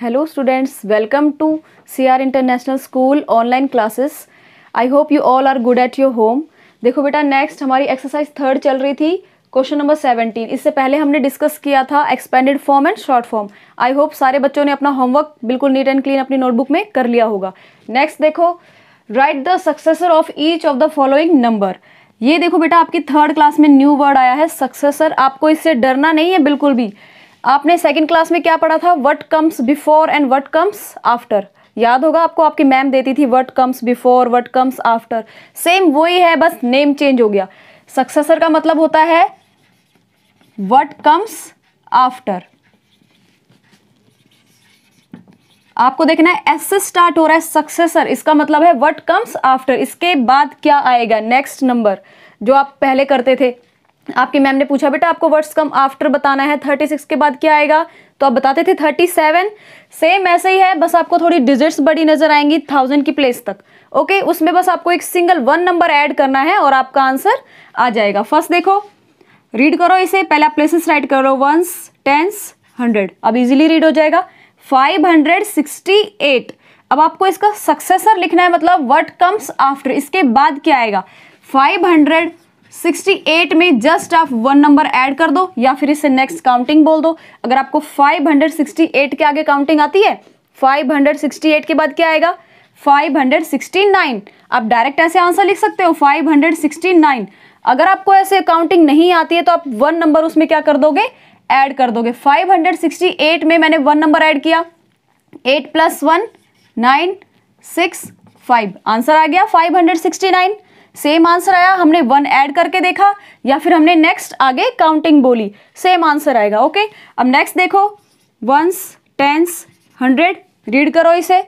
hello students welcome to CR international school online classes I hope you all are good at your home देखो बेटा next हमारी exercise third चल रही थी question number seventeen इससे पहले हमने डिस्कस किया था expanded form and short form I hope सारे बच्चों ने अपना होमवर्क बिल्कुल नीट एंड क्लीन अपनी नोटबुक में कर लिया होगा नेक्स्ट देखो write the successor of each of the following number ये देखो बेटा आपकी थर्ड क्लास में न्यू वर्ड आया है सक्सेसर आपको इससे डरना नहीं है बिल्कुल भी आपने सेकेंड क्लास में क्या पढ़ा था what comes before and what comes after याद होगा आपको आपकी मैम देती थी what comes before what comes after same वही है बस नेम चेंज हो गया सक्सेसर का मतलब होता है वट कम्स आफ्टर आपको देखना है एस से स्टार्ट हो रहा है सक्सेसर इसका मतलब है वट कम्स आफ्टर इसके बाद क्या आएगा नेक्स्ट नंबर जो आप पहले करते थे आपकी मैम ने पूछा बेटा आपको वर्ड्स कम आफ्टर बताना है थर्टी सिक्स के बाद क्या आएगा तो आप बताते थे थर्टी सेवन सेम ऐसे ही है बस आपको थोड़ी डिजिट्स बड़ी नजर आएंगी थाउजेंड की प्लेस तक ओके उसमें बस आपको एक सिंगल वन नंबर ऐड करना है और आपका आंसर आ जाएगा फर्स्ट देखो रीड करो इसे पहले आप प्लेसेस राइट करो वंस टेंस हंड्रेड अब इजिली रीड हो जाएगा फाइव हंड्रेड सिक्सटी एट अब आपको इसका सक्सेसर लिखना है मतलब वट कम्स आफ्टर इसके बाद क्या आएगा फाइव हंड्रेड 68 में जस्ट आप वन नंबर ऐड कर दो या फिर इसे नेक्स्ट काउंटिंग बोल दो अगर आपको 568 के आगे काउंटिंग आती है 568 के बाद क्या आएगा 569 आप डायरेक्ट ऐसे आंसर लिख सकते हो 569 अगर आपको ऐसे काउंटिंग नहीं आती है तो आप वन नंबर उसमें क्या कर दोगे ऐड कर दोगे 568 में मैंने वन नंबर ऐड किया eight plus one nine six five answer आ गया नाइन सेम आंसर आया हमने वन ऐड करके देखा या फिर हमने नेक्स्ट आगे काउंटिंग बोली सेम आंसर आएगा ओके अब नेक्स्ट देखो वंस टेंस हंड्रेड रीड करो इसे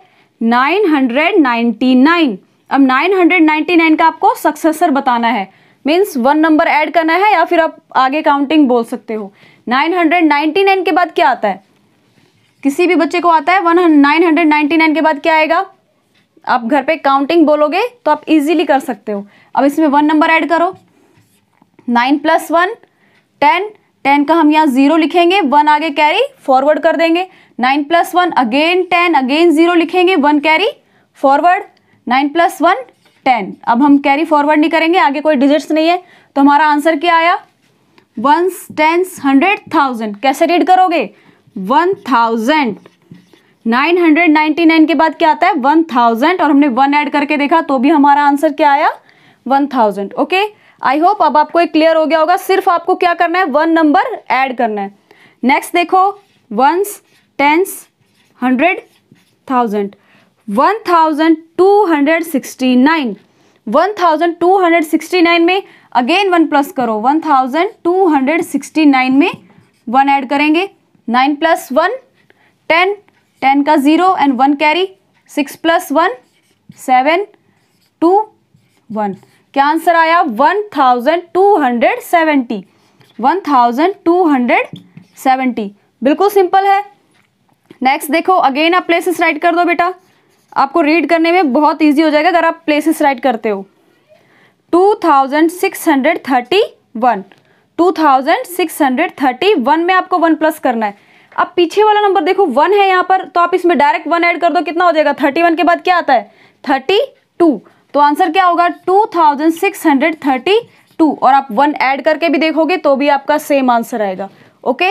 नाइन हंड्रेड नाइन्टी नाइन अब नाइन हंड्रेड नाइन्टी नाइन का आपको सक्सेसर बताना है मीन्स वन नंबर ऐड करना है या फिर आप आगे काउंटिंग बोल सकते हो नाइन हंड्रेड नाइन्टी नाइन के बाद क्या आता है किसी भी बच्चे को आता है one nine hundred ninety nine के बाद क्या आएगा आप घर पे काउंटिंग बोलोगे तो आप इजीली कर सकते हो अब इसमें वन नंबर ऐड करो nine plus one ten ten का हम यहाँ जीरो लिखेंगे वन आगे कैरी फॉरवर्ड कर देंगे nine plus one again ten again zero लिखेंगे one carry forward nine plus one ten अब हम कैरी फॉरवर्ड नहीं करेंगे आगे कोई डिजिट्स नहीं है तो हमारा आंसर क्या आया वंस टेंस हंड्रेड थाउजेंड कैसे रीड करोगे वन थाउजेंड 999 के बाद क्या आता है 1000 और हमने वन ऐड करके देखा तो भी हमारा आंसर क्या आया 1000 ओके आई होप अब आपको एक क्लियर हो गया होगा सिर्फ आपको क्या करना है वन नंबर ऐड करना है नेक्स्ट देखो ones tens hundred thousand one thousand two hundred sixty nine one thousand two hundred sixty nine में अगेन वन प्लस करो one thousand two hundred sixty nine में वन ऐड करेंगे nine plus one ten ten का zero and one carry six plus one seven two one क्या answer आया one thousand two hundred seventy one thousand two hundred seventy बिल्कुल simple है next देखो again आप places write कर दो बेटा आपको रीड करने में बहुत इजी हो जाएगा अगर आप प्लेसेस राइट करते हो two thousand six hundred thirty one two thousand six hundred thirty one में आपको वन प्लस करना है अब पीछे वाला नंबर देखो वन है यहाँ पर तो आप इसमें डायरेक्ट वन ऐड कर दो कितना हो जाएगा थर्टी वन के बाद क्या आता है थर्टी टू तो आंसर क्या होगा two thousand six hundred thirty two और आप वन ऐड करके भी देखोगे तो भी आपका सेम आंसर आएगा ओके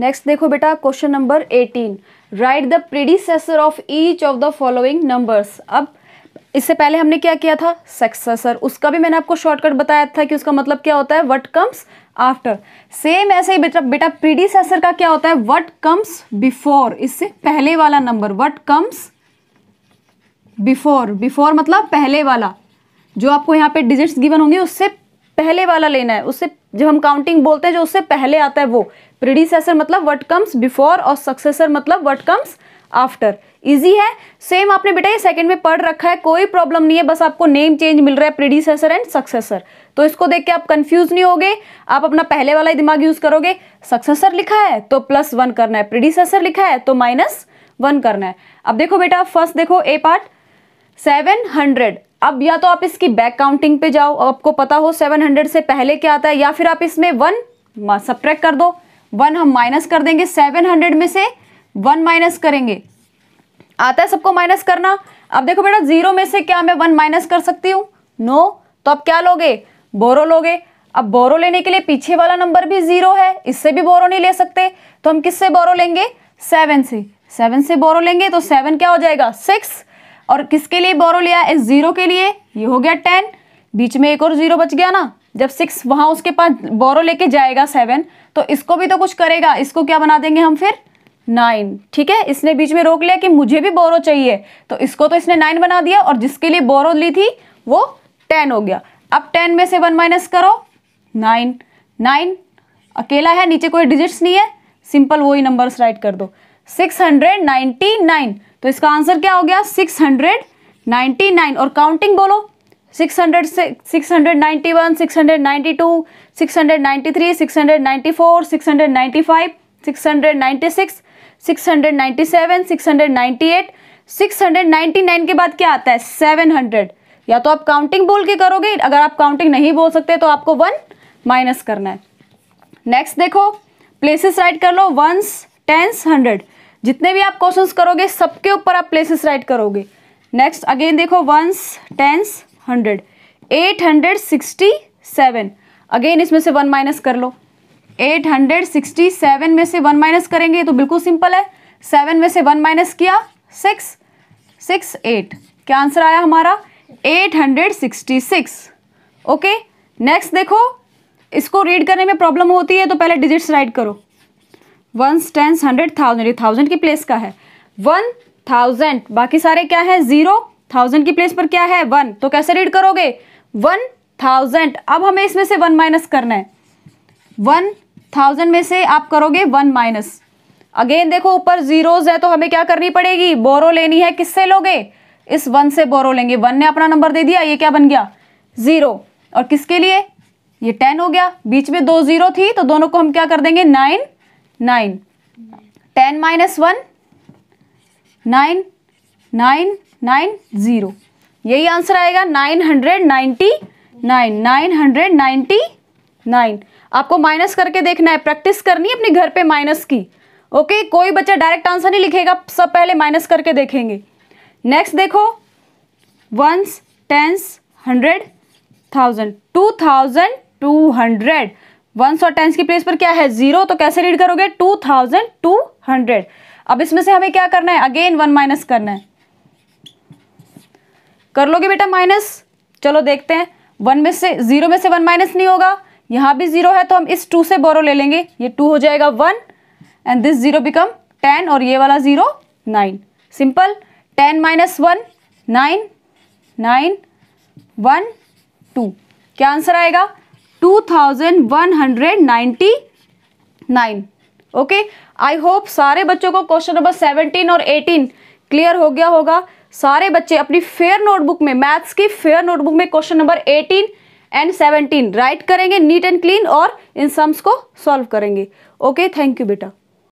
नेक्स्ट देखो बेटा question number eighteen write the predecessor of each of the following numbers अब इससे पहले हमने क्या किया था सक्सेसर उसका भी मैंने आपको शॉर्टकट बताया था कि उसका मतलब क्या होता है वट कम्स आफ्टर सेम ऐसे ही बेटा बेटा प्रीडिसेसर का क्या होता है वट कम्स बिफोर इससे पहले वाला number what comes before before मतलब पहले वाला जो आपको यहाँ पे डिजिट्स गिवन होंगे उससे पहले वाला लेना है उससे जब हम काउंटिंग बोलते हैं जो उससे पहले आता है वो प्रीडीसेसर मतलब वट कम्स बिफोर और सक्सेसर मतलब वट कम्स आफ्टर इजी है सेम आपने बेटा ये सेकंड में पढ़ रखा है कोई प्रॉब्लम नहीं है बस आपको नेम चेंज मिल रहा है प्रीडिसेसर एंड सक्सेसर तो इसको देख के आप कंफ्यूज नहीं होगे आप अपना पहले वाला ही दिमाग यूज करोगे सक्सेसर लिखा है तो प्लस वन करना है प्रीडिसेसर लिखा है तो माइनस वन करना है अब देखो बेटा फर्स्ट देखो ए पार्ट सेवन हंड्रेड अब या तो आप इसकी बैक काउंटिंग पे जाओ आपको पता हो सेवन हंड्रेड से पहले क्या आता है या फिर आप इसमें वन सब्ट्रैक्ट कर दो वन हम माइनस कर देंगे सेवन हंड्रेड में से वन माइनस करेंगे आता है सबको माइनस करना अब देखो बेटा जीरो में से क्या मैं वन माइनस कर सकती हूँ नो तो अब क्या लोगे बोरो लोगे अब बोरो लेने के लिए पीछे वाला नंबर भी जीरो है इससे भी बोरो नहीं ले सकते तो हम किससे बोरो लेंगे सेवन से सेवन से बोरो लेंगे तो सेवन क्या हो जाएगा सिक्स और किसके लिए बोरो लिया इस ज़ीरो के लिए ये हो गया टेन बीच में एक और ज़ीरो बच गया ना जब सिक्स वहाँ उसके पास बोरो लेके जाएगा सेवन तो इसको भी तो कुछ करेगा इसको क्या बना देंगे हम फिर नाइन ठीक है इसने बीच में रोक लिया कि मुझे भी बोरो चाहिए तो इसको तो इसने नाइन बना दिया और जिसके लिए बोरो ली थी वो टेन हो गया अब टेन में से वन माइनस करो नाइन नाइन अकेला है नीचे कोई डिजिट्स नहीं है सिंपल वही नंबर्स राइट कर दो सिक्स हंड्रेड नाइन्टी नाइन तो इसका आंसर क्या हो गया सिक्स हंड्रेड नाइन्टी नाइन और काउंटिंग बोलो six hundred six hundred ninety one six hundred ninety two six hundred ninety three six hundred ninety four six hundred ninety five six hundred ninety six 697, 699 के बाद क्या आता है 700 या तो आप काउंटिंग बोल के करोगे अगर आप काउंटिंग नहीं बोल सकते तो आपको वन माइनस करना है नेक्स्ट देखो प्लेसेस राइट कर लो वंस टेंस हंड्रेड जितने भी आप क्वेश्चंस करोगे सबके ऊपर आप प्लेसेस राइट करोगे नेक्स्ट अगेन देखो ones tens hundred eight hundred sixty seven again इसमें से वन माइनस कर लो 867 में से वन माइनस करेंगे तो बिल्कुल सिंपल है सेवन में से वन माइनस किया सिक्स सिक्स एट क्या आंसर आया हमारा 866 ओके नेक्स्ट देखो इसको रीड करने में प्रॉब्लम होती है तो पहले डिजिट्स राइट करो वंस टेंस हंड्रेड थाउजेंड ये थाउजेंड की प्लेस का है वन थाउजेंड बाकी सारे क्या है ज़ीरो थाउजेंड की प्लेस पर क्या है वन तो कैसे रीड करोगे वन थाउजेंड अब हमें इसमें से वन माइनस करना है वन थाउजेंड में से आप करोगे वन माइनस अगेन देखो ऊपर जीरोज है तो हमें क्या करनी पड़ेगी बोरो लेनी है किससे लोगे इस वन से बोरो लेंगे वन ने अपना नंबर दे दिया ये क्या बन गया ज़ीरो और किसके लिए ये टेन हो गया बीच में दो ज़ीरो थी तो दोनों को हम क्या कर देंगे nine nine ten minus one nine nine nine zero यही आंसर आएगा nine hundred ninety nine nine hundred ninety nine आपको माइनस करके देखना है प्रैक्टिस करनी है अपने घर पे माइनस की ओके कोई बच्चा डायरेक्ट आंसर नहीं लिखेगा सब पहले माइनस करके देखेंगे नेक्स्ट देखो ones tens hundred thousand two thousand two hundred ones और टेंस की प्लेस पर क्या है जीरो तो कैसे रीड करोगे टू थाउजेंड टू हंड्रेड अब इसमें से हमें क्या करना है अगेन वन माइनस करना है कर लोगे बेटा माइनस चलो देखते हैं वन में से जीरो में से वन माइनस नहीं होगा यहाँ भी जीरो है तो हम इस टू से बोरो ले लेंगे ये टू हो जाएगा one and this zero become ten और ये वाला zero nine simple ten minus one nine nine one two क्या आंसर आएगा two thousand one hundred ninety nine okay I hope सारे बच्चों को क्वेश्चन नंबर सेवनटीन और एटीन क्लियर हो गया होगा सारे बच्चे अपनी फेयर नोटबुक में मैथ्स की फेयर नोटबुक में question number eighteen and seventeen write करेंगे नीट एंड क्लीन और इन सम्स को सॉल्व करेंगे ओके थैंक यू बेटा